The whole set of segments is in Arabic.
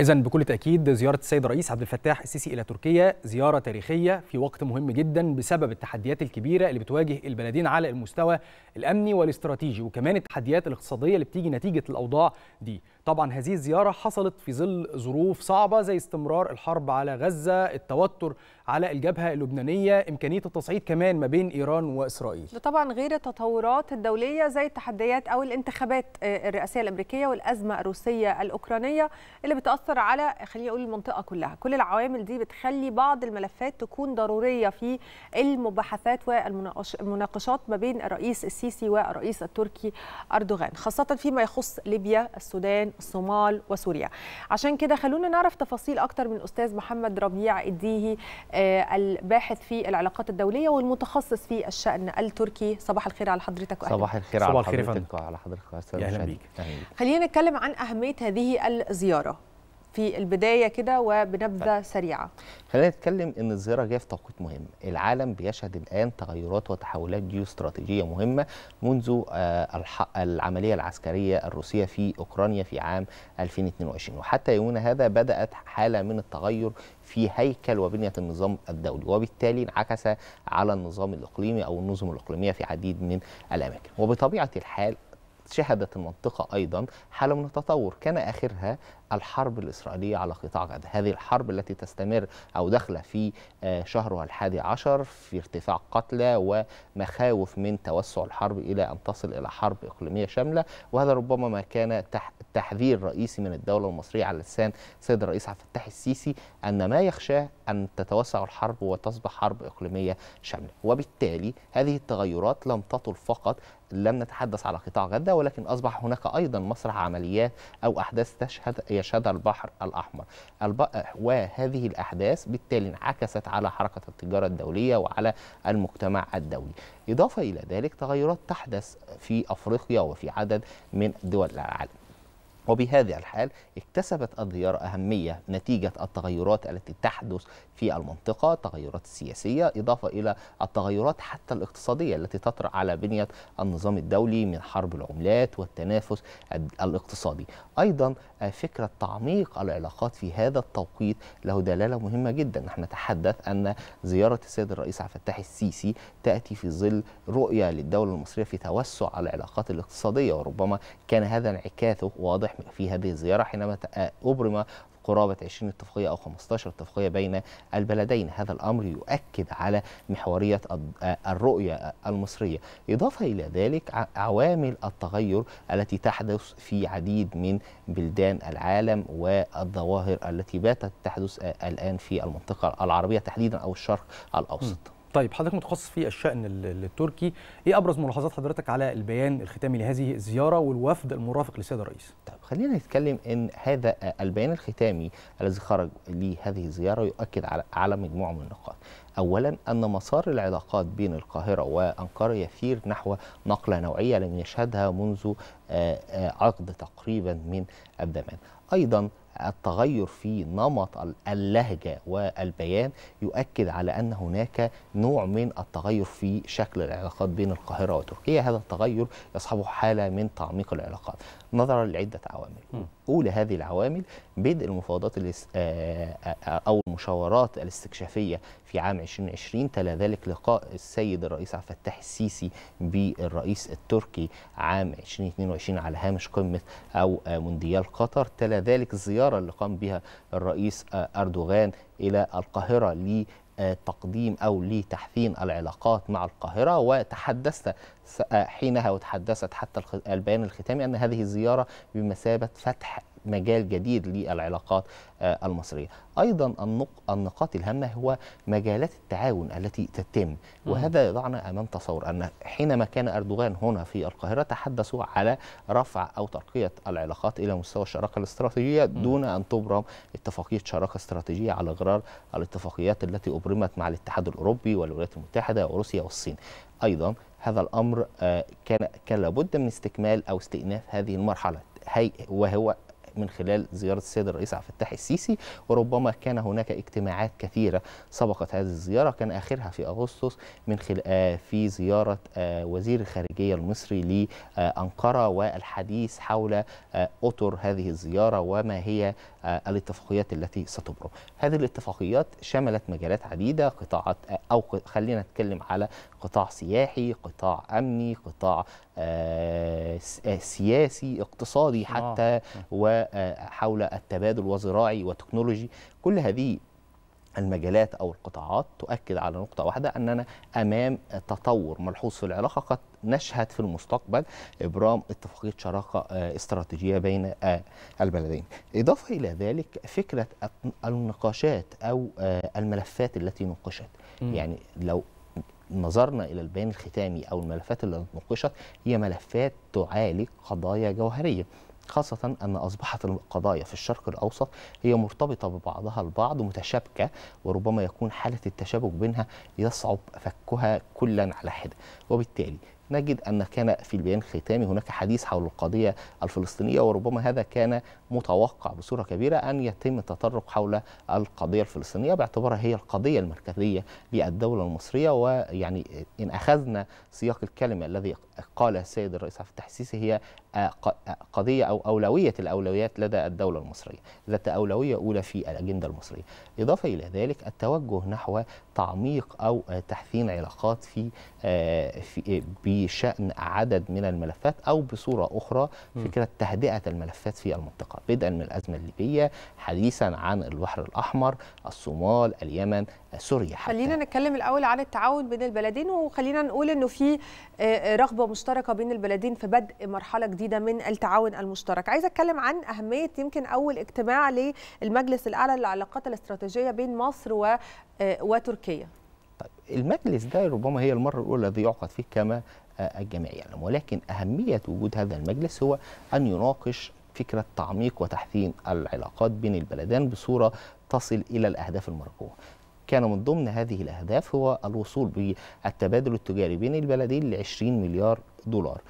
إذا بكل تأكيد زيارة السيد الرئيس عبد الفتاح السيسي إلى تركيا زيارة تاريخية في وقت مهم جدا بسبب التحديات الكبيرة اللي بتواجه البلدين على المستوى الأمني والاستراتيجي وكمان التحديات الاقتصادية اللي بتيجي نتيجة الأوضاع دي طبعا هذه الزيارة حصلت في ظل ظروف صعبة زي استمرار الحرب على غزة التوتر على الجبهة اللبنانية إمكانية التصعيد كمان ما بين إيران وإسرائيل طبعا غير التطورات الدولية زي التحديات أو الانتخابات آه، الرئاسية الأمريكية والأزمة الروسية الأوكرانية اللي بتأثر على خلينا أقول المنطقة كلها كل العوامل دي بتخلي بعض الملفات تكون ضرورية في المباحثات والمناقشات ما بين الرئيس السيسي والرئيس التركي أردوغان خاصة فيما يخص ليبيا السودان الصومال وسوريا عشان كده خلونا نعرف تفاصيل أكتر من أستاذ محمد ربيع الديهي آه، الباحث في العلاقات الدولية والمتخصص في الشأن التركي صباح الخير على حضرتك وأهلا صباح الخير على حضرتك وعلى حضرتك أهلا بيك خلينا نتكلم عن أهمية هذه الزيارة في البدايه كده وبنبذه ف... طيب. سريعه خلينا نتكلم ان الظاهره جايه في توقيت مهم العالم بيشهد الان تغيرات وتحولات جيوستراتيجيه مهمه منذ آه، العمليه العسكريه الروسيه في اوكرانيا في عام 2022 وحتى يومنا هذا بدات حاله من التغير في هيكل وبنيه النظام الدولي وبالتالي انعكس على النظام الاقليمي او النظم الاقليميه في عديد من الاماكن وبطبيعه الحال شهدت المنطقة أيضا حالة من التطور كان آخرها الحرب الإسرائيلية على قطاع غزة هذه الحرب التي تستمر أو داخلة في آه، شهرها الحادي عشر في ارتفاع قتلى ومخاوف من توسع الحرب إلى أن تصل إلى حرب إقليمية شاملة وهذا ربما ما كان تحذير رئيسي من الدولة المصرية على لسان سيد الرئيس عبد الفتاح السيسي أن ما يخشاه أن تتوسع الحرب وتصبح حرب إقليمية شاملة وبالتالي هذه التغيرات لم تطل فقط لم نتحدث على قطاع غزة ولكن أصبح هناك أيضا مسرح عمليات أو أحداث تشهد يشهدها البحر الأحمر الب... وهذه الأحداث بالتالي انعكست على حركة التجارة الدولية وعلى المجتمع الدولي إضافة إلى ذلك تغيرات تحدث في أفريقيا وفي عدد من دول العالم وبهذه الحال اكتسبت الديار أهمية نتيجة التغيرات التي تحدث في المنطقة التغيرات السياسية إضافة إلى التغيرات حتى الاقتصادية التي تطرأ على بنية النظام الدولي من حرب العملات والتنافس الاقتصادي أيضا فكرة تعميق العلاقات في هذا التوقيت له دلالة مهمة جدا نحن نتحدث أن زيارة السيد الرئيس عبد الفتاح السيسي تأتي في ظل رؤية للدولة المصرية في توسع العلاقات الاقتصادية وربما كان هذا انعكاسه واضح في هذه الزيارة حينما آه، أبرم قرابة 20 اتفاقية أو 15 اتفاقية بين البلدين هذا الأمر يؤكد على محورية آه، الرؤية المصرية إضافة إلى ذلك عوامل التغير التي تحدث في عديد من بلدان العالم والظواهر التي باتت تحدث آه، الآن في المنطقة العربية تحديدا أو الشرق الأوسط م. طيب حضرتك متخصص في الشأن التركي ايه ابرز ملاحظات حضرتك على البيان الختامي لهذه الزياره والوفد المرافق للسيد الرئيس طيب خلينا نتكلم ان هذا البيان الختامي الذي خرج لهذه الزياره يؤكد على على مجموعه من النقاط اولا ان مسار العلاقات بين القاهره وانقره يسير نحو نقله نوعيه لم يشهدها منذ آه، آه، عقد تقريبا من الزمان ايضا التغير في نمط اللهجة والبيان يؤكد على أن هناك نوع من التغير في شكل العلاقات بين القاهرة وتركيا هذا التغير يصحبه حالة من تعميق العلاقات نظرا لعدة عوامل أولى هذه العوامل بدء المفاوضات آه، آه، آه، أو المشاورات الاستكشافية في عام 2020 تلا ذلك لقاء السيد الرئيس عبد الفتاح السيسي بالرئيس التركي عام 2022 على هامش قمة أو مونديال قطر تلا ذلك زيارة الزيارة اللي قام بها الرئيس آه، أردوغان إلى القاهرة لي تقديم او لتحسين العلاقات مع القاهره وتحدثت آه، حينها وتحدثت حتى البيان الختامي ان هذه الزياره بمثابه فتح مجال جديد للعلاقات آه، المصريه. ايضا النقاط الهامه هو مجالات التعاون التي تتم وهذا يضعنا امام تصور ان حينما كان اردوغان هنا في القاهره تحدثوا على رفع او ترقيه العلاقات الى مستوى الشراكه الاستراتيجيه دون ان تبرم اتفاقيه شراكه استراتيجيه على غرار الاتفاقيات التي ابرمت مع الاتحاد الاوروبي والولايات المتحده وروسيا والصين. ايضا هذا الامر آه، كان لابد من استكمال او استئناف هذه المرحله وهو من خلال زيارة السيد الرئيس عبد الفتاح السيسي وربما كان هناك اجتماعات كثيرة سبقت هذه الزيارة كان آخرها في أغسطس من خلال آه، في زيارة آه، وزير الخارجية المصري لأنقرة والحديث حول آه، أطر هذه الزيارة وما هي آه، الاتفاقيات التي ستبرم هذه الاتفاقيات شملت مجالات عديدة قطاعات آه، أو خلينا نتكلم على قطاع سياحي قطاع أمني قطاع آه، سياسي اقتصادي حتى وحول التبادل وزراعي وتكنولوجي كل هذه المجالات أو القطاعات تؤكد على نقطة واحدة أننا أمام تطور ملحوظ في العلاقة قد نشهد في المستقبل إبرام اتفاقية شراكة آه، استراتيجية بين آه، البلدين إضافة إلى ذلك فكرة النقاشات أو آه، الملفات التي نقشت م. يعني لو نظرنا الى البيان الختامي او الملفات اللي نقشت هي ملفات تعالج قضايا جوهريه خاصة أن أصبحت القضايا في الشرق الأوسط هي مرتبطة ببعضها البعض متشابكة وربما يكون حالة التشابك بينها يصعب فكها كلا على حدة وبالتالي نجد أن كان في البيان الختامي هناك حديث حول القضية الفلسطينية وربما هذا كان متوقع بصورة كبيرة أن يتم التطرق حول القضية الفلسطينية باعتبارها هي القضية المركزية للدولة المصرية ويعني إن أخذنا سياق الكلمة الذي قال السيد الرئيس عبد التحسيسي هي قضيه او اولويه الاولويات لدى الدوله المصريه ذات اولويه اولى في الاجنده المصريه اضافه الى ذلك التوجه نحو تعميق او تحسين علاقات في, آه، في بشان عدد من الملفات او بصوره اخرى فكره تهدئه الملفات في المنطقه بدءا من الازمه الليبيه حديثا عن البحر الاحمر الصومال اليمن سوريا حتى. خلينا نتكلم الاول عن التعاون بين البلدين وخلينا نقول انه في آه، رغبه مشتركه بين البلدين في بدء مرحله جديده من التعاون المشترك عايزه اتكلم عن اهميه يمكن اول اجتماع للمجلس الاعلى للعلاقات الاستراتيجيه بين مصر و... آه، وتركيا طيب المجلس ده ربما هي المره الاولى الذي يعقد فيه كما آه، الجميع يعلم ولكن اهميه وجود هذا المجلس هو ان يناقش فكره تعميق وتحسين العلاقات بين البلدان بصوره تصل الى الاهداف المرجوه كان من ضمن هذه الأهداف هو الوصول بالتبادل التجاري بين البلدين ل 20 مليار دولار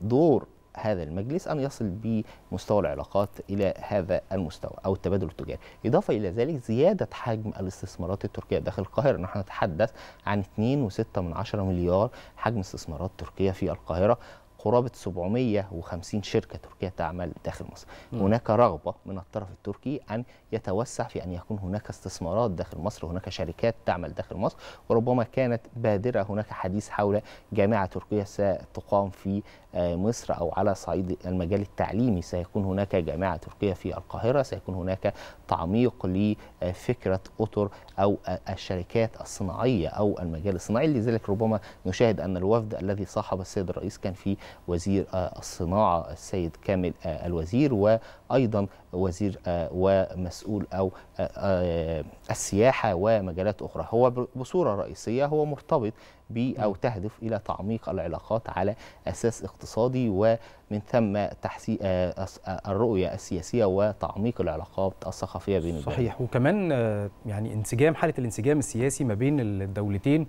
دور هذا المجلس أن يصل بمستوى العلاقات إلى هذا المستوى أو التبادل التجاري إضافة إلى ذلك زيادة حجم الاستثمارات التركية داخل القاهرة نحن نتحدث عن 2.6 مليار حجم استثمارات تركيا في القاهرة قرابه 750 شركه تركيه تعمل داخل مصر. م. هناك رغبه من الطرف التركي ان يتوسع في ان يكون هناك استثمارات داخل مصر، هناك شركات تعمل داخل مصر، وربما كانت بادره هناك حديث حول جامعه تركيه ستقام في آه، مصر او على صعيد المجال التعليمي سيكون هناك جامعه تركيه في القاهره، سيكون هناك تعميق لفكره اطر او آه، الشركات الصناعيه او المجال الصناعي، لذلك ربما نشاهد ان الوفد الذي صاحب السيد الرئيس كان في وزير آه، الصناعة السيد كامل آه، الوزير وأيضا وزير آه، ومسؤول أو السياحة ومجالات أخرى هو بصورة رئيسية هو مرتبط ب أو تهدف إلى تعميق العلاقات على أساس اقتصادي ومن ثم تحسين الرؤية السياسية وتعميق العلاقات الثقافية بين الدول صحيح وكمان يعني انسجام حالة الانسجام السياسي ما بين الدولتين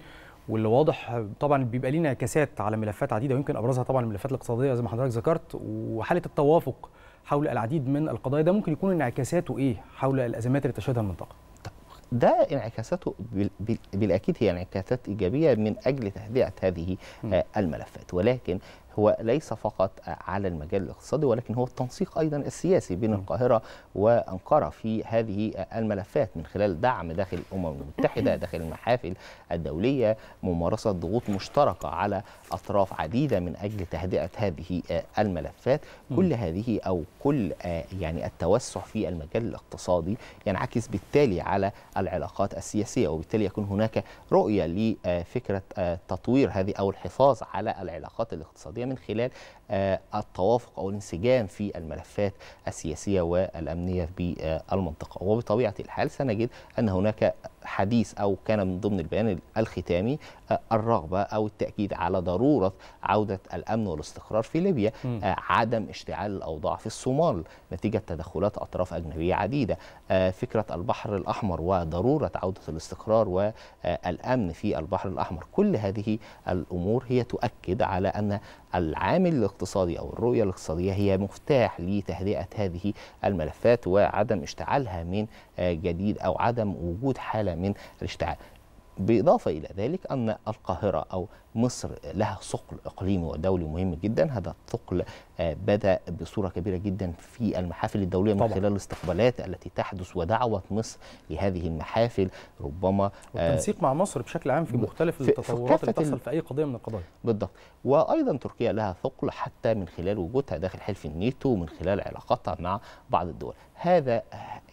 واللي واضح طبعا بيبقى ليه انعكاسات على ملفات عديده ويمكن ابرزها طبعا الملفات الاقتصاديه زي ما حضرتك ذكرت وحاله التوافق حول العديد من القضايا ده ممكن يكون انعكاساته ايه حول الازمات اللي تشهدها المنطقه؟ ده انعكاساته بالاكيد هي انعكاسات ايجابيه من اجل تهدئه هذه آه، الملفات ولكن هو ليس فقط على المجال الاقتصادي ولكن هو التنسيق أيضا السياسي بين القاهرة وأنقرة في هذه الملفات من خلال دعم داخل الأمم المتحدة داخل المحافل الدولية ممارسة ضغوط مشتركة على أطراف عديدة من أجل تهدئة هذه الملفات كل هذه أو كل آه، يعني التوسع في المجال الاقتصادي ينعكس بالتالي على العلاقات السياسية وبالتالي يكون هناك رؤية لفكرة آه، تطوير هذه أو الحفاظ على العلاقات الاقتصادية من خلال آه، التوافق او الانسجام في الملفات السياسيه والامنيه بالمنطقه آه، وبطبيعه الحال سنجد ان هناك حديث أو كان من ضمن البيان الختامي آه، الرغبة أو التأكيد على ضرورة عودة الأمن والاستقرار في ليبيا م. آه، عدم اشتعال الأوضاع في الصومال نتيجة تدخلات أطراف أجنبية عديدة آه، فكرة البحر الأحمر وضرورة عودة الاستقرار والأمن في البحر الأحمر كل هذه الأمور هي تؤكد على أن العامل الاقتصادي أو الرؤية الاقتصادية هي مفتاح لتهدئة هذه الملفات وعدم اشتعالها من جديد أو عدم وجود حالة من الاشتعال بالاضافه الى ذلك ان القاهره او مصر لها ثقل اقليمي ودولي مهم جدا هذا الثقل آه، بدا بصوره كبيره جدا في المحافل الدوليه من طبعا. خلال الاستقبالات التي تحدث ودعوه مصر لهذه المحافل ربما آه، والتنسيق مع مصر بشكل عام في مختلف التطورات اللي تحصل في اي قضيه من القضايا بالضبط وايضا تركيا لها ثقل حتى من خلال وجودها داخل حلف الناتو من خلال علاقاتها مع بعض الدول هذا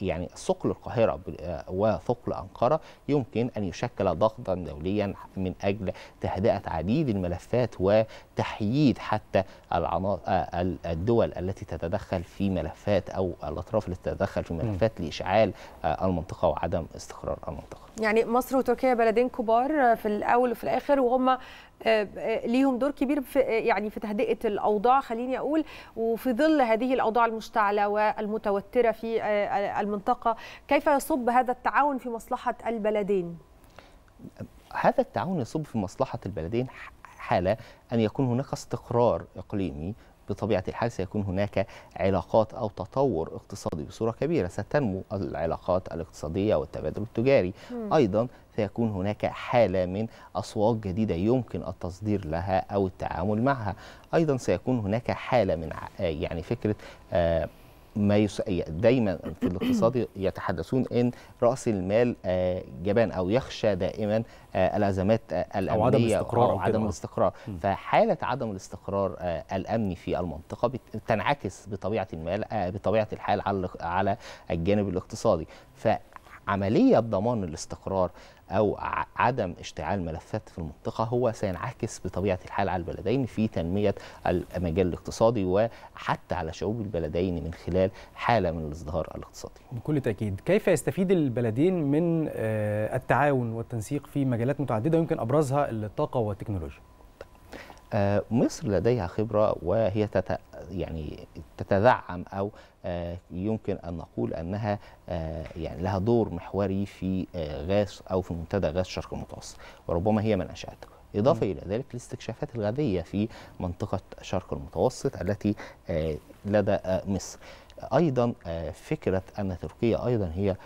يعني ثقل القاهرة آه، وثقل أنقرة يمكن أن يشكل ضغطا دوليا من أجل تهدئة تعديد الملفات وتحييد حتى آه، الدول التي تتدخل في ملفات أو الأطراف التي تتدخل في ملفات لإشعال آه، المنطقة وعدم استقرار المنطقة يعني مصر وتركيا بلدين كبار آه، في الأول وفي الآخر وهم ليهم دور كبير في يعني في تهدئه الاوضاع خليني اقول وفي ظل هذه الاوضاع المشتعله والمتوتره في المنطقه كيف يصب هذا التعاون في مصلحه البلدين هذا التعاون يصب في مصلحة البلدين حالة أن يكون هناك استقرار إقليمي بطبيعة الحال سيكون هناك علاقات أو تطور اقتصادي بصورة كبيرة ستنمو العلاقات الاقتصادية والتبادل التجاري م. أيضا سيكون هناك حالة من أصوات جديدة يمكن التصدير لها أو التعامل معها أيضا سيكون هناك حالة من يعني فكرة آه ما يس... دايما في الاقتصاد يتحدثون ان راس المال آه، جبان او يخشى دائما آه، الازمات الامنيه او عدم الاستقرار او عدم الاستقرار فحاله عدم الاستقرار آه، الامني في المنطقه بتنعكس بطبيعه المال بطبيعه الحال على الجانب الاقتصادي ف عملية ضمان الاستقرار أو عدم اشتعال ملفات في المنطقة هو سينعكس بطبيعة الحال على البلدين في تنمية المجال الاقتصادي وحتى على شعوب البلدين من خلال حالة من الازدهار الاقتصادي بكل تأكيد كيف يستفيد البلدين من آه، التعاون والتنسيق في مجالات متعددة يمكن أبرزها الطاقة والتكنولوجيا آه، مصر لديها خبرة وهي يعني تتدعم او آه، يمكن ان نقول انها آه، يعني لها دور محوري في آه، غاز او في منتدى غاز شرق المتوسط وربما هي من انشاته. إضافة إلى ذلك الاستكشافات الغازية في منطقة شرق المتوسط التي لدى مصر أيضا فكرة أن تركيا أيضا هي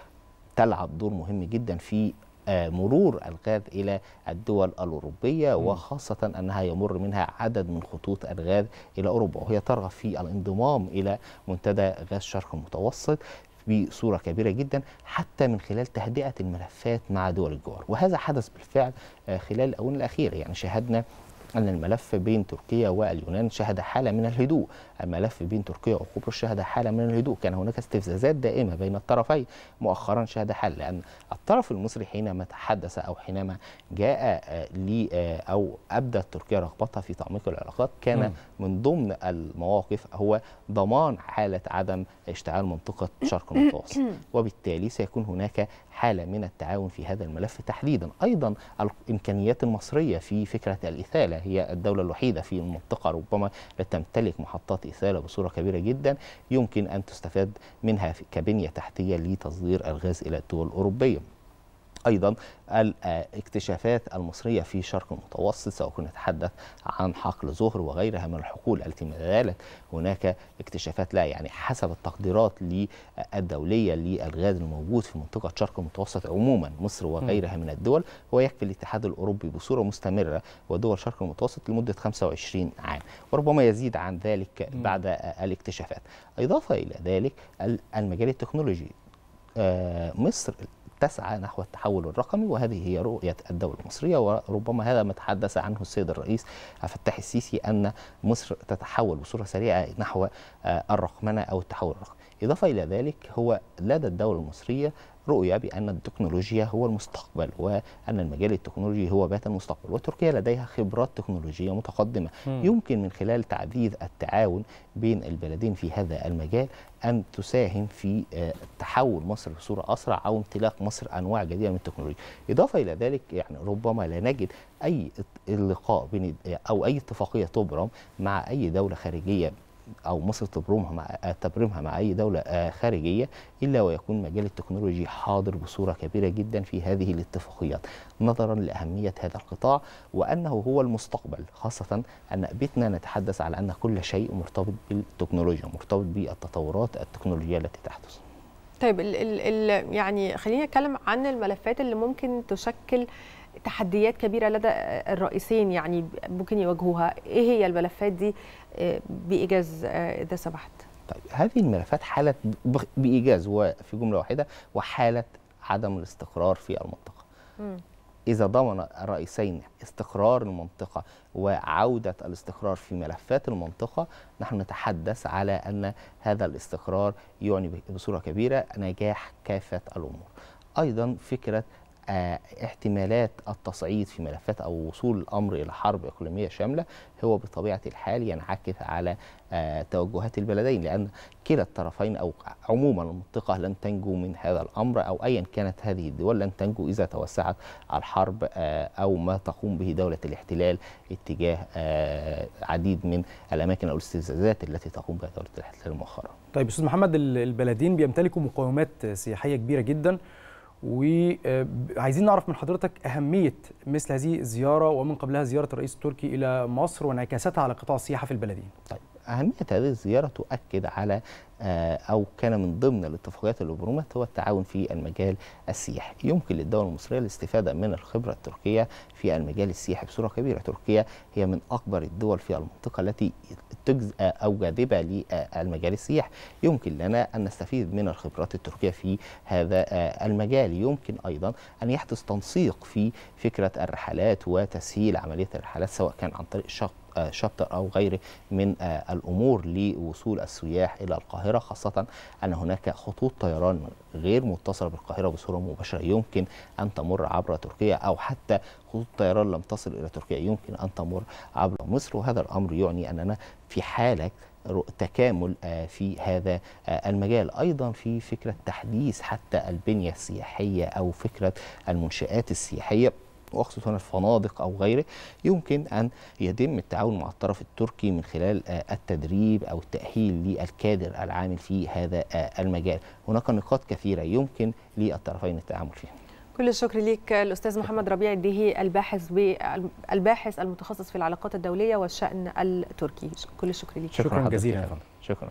تلعب دور مهم جدا في آه، مرور الغاز إلى الدول الأوروبية وخاصة أنها يمر منها عدد من خطوط الغاز إلى أوروبا وهي ترغب في الانضمام إلى منتدى غاز شرق المتوسط بصورة كبيرة جدا حتى من خلال تهدئة الملفات مع دول الجوار وهذا حدث بالفعل آه، خلال الأونة الأخيرة يعني شاهدنا أن الملف بين تركيا واليونان شهد حالة من الهدوء الملف بين تركيا وقبرص شهد حالة من الهدوء كان هناك استفزازات دائمة بين الطرفين مؤخرا شهد حالة لأن الطرف المصري حينما تحدث أو حينما جاء آه، لي آه، أو أبدت تركيا رغبتها في تعميق العلاقات كان م. من ضمن المواقف هو ضمان حالة عدم اشتعال منطقة شرق المتوسط وبالتالي سيكون هناك حالة من التعاون في هذا الملف تحديدا أيضا الإمكانيات المصرية في فكرة الإثالة هي الدولة الوحيدة في المنطقة ربما تمتلك محطات إسالة بصورة كبيرة جدا يمكن أن تستفاد منها كبنية تحتية لتصدير الغاز إلى الدول الأوروبية ايضا الاكتشافات المصريه في شرق المتوسط سواء كنا نتحدث عن حقل زهر وغيرها من الحقول التي ما زالت هناك اكتشافات لها يعني حسب التقديرات الدوليه للغاز الموجود في منطقه شرق المتوسط عموما مصر وغيرها من الدول هو يكفي الاتحاد الاوروبي بصوره مستمره ودول شرق المتوسط لمده 25 عام وربما يزيد عن ذلك بعد الاكتشافات اضافه الى ذلك المجال التكنولوجي آه، مصر تسعى نحو التحول الرقمي وهذه هي رؤية الدولة المصرية وربما هذا ما تحدث عنه السيد الرئيس عبد الفتاح السيسي أن مصر تتحول بصورة سريعة نحو آه، الرقمنة أو التحول الرقمي إضافة إلى ذلك هو لدى الدولة المصرية رؤية بأن التكنولوجيا هو المستقبل وأن المجال التكنولوجي هو بات المستقبل وتركيا لديها خبرات تكنولوجية متقدمة م. يمكن من خلال تعزيز التعاون بين البلدين في هذا المجال أن تساهم في آه، تحول مصر بصورة أسرع أو امتلاك مصر أنواع جديدة من التكنولوجيا إضافة إلى ذلك يعني ربما لا نجد أي لقاء آه، أو أي اتفاقية تبرم مع أي دولة خارجية او مصر تبرمها مع آه، تبرمها مع اي دوله آه، خارجيه الا ويكون مجال التكنولوجي حاضر بصوره كبيره جدا في هذه الاتفاقيات نظرا لاهميه هذا القطاع وانه هو المستقبل خاصه ان بيتنا نتحدث على ان كل شيء مرتبط بالتكنولوجيا مرتبط بالتطورات التكنولوجيه التي تحدث طيب ال ال يعني خلينا نتكلم عن الملفات اللي ممكن تشكل تحديات كبيرة لدى الرئيسين يعني ممكن يواجهوها إيه هي الملفات دي آه، بإيجاز آه، إذا سمحت طيب هذه الملفات حالة بإيجاز وفي جملة واحدة وحالة عدم الاستقرار في المنطقة م. إذا ضمن الرئيسين استقرار المنطقة وعودة الاستقرار في ملفات المنطقة نحن نتحدث على أن هذا الاستقرار يعني بصورة كبيرة نجاح كافة الأمور أيضا فكرة آه، احتمالات التصعيد في ملفات او وصول الامر الى حرب اقليميه شامله هو بطبيعه الحال ينعكس على آه، توجهات البلدين لان كلا الطرفين او عموما المنطقه لن تنجو من هذا الامر او ايا كانت هذه الدول لن تنجو اذا توسعت الحرب آه، او ما تقوم به دوله الاحتلال اتجاه عديد من الاماكن او الاستفزازات التي تقوم بها دوله الاحتلال مؤخرا. طيب استاذ محمد البلدين بيمتلكوا مقومات سياحيه كبيره جدا وعايزين آه، نعرف من حضرتك اهميه مثل هذه الزياره ومن قبلها زياره الرئيس التركي الى مصر وانعكاساتها على قطاع السياحه في البلدين. طيب أهمية هذه الزيارة تؤكد على آه، أو كان من ضمن الاتفاقيات اللي برمت هو التعاون في المجال السياحي يمكن للدول المصرية الاستفادة من الخبرة التركية في المجال السياحي بصورة كبيرة تركيا هي من أكبر الدول في المنطقة التي تجزء آه، أو جاذبة للمجال السياحي يمكن لنا أن نستفيد من الخبرات التركية في هذا آه، المجال يمكن أيضا أن يحدث تنسيق في فكرة الرحلات وتسهيل عملية الرحلات سواء كان عن طريق شق آه، شابتر أو غيره من آه، الأمور لوصول السياح إلى القاهرة خاصة أن هناك خطوط طيران غير متصلة بالقاهرة بصورة مباشرة يمكن أن تمر عبر تركيا أو حتى خطوط طيران لم تصل إلى تركيا يمكن أن تمر عبر مصر وهذا الأمر يعني أننا في حالة تكامل آه، في هذا المجال أيضا في فكرة تحديث حتى البنية السياحية أو فكرة المنشآت السياحية واقصد هنا الفنادق او غيره يمكن ان يتم التعاون مع الطرف التركي من خلال آه، التدريب او التاهيل للكادر العامل في هذا آه، المجال هناك نقاط كثيره يمكن للطرفين التعامل فيها كل الشكر ليك الاستاذ محمد ربيع الدهي الباحث الباحث المتخصص في العلاقات الدوليه والشان التركي كل الشكر ليك شكرا, شكرا جزيلا شكرا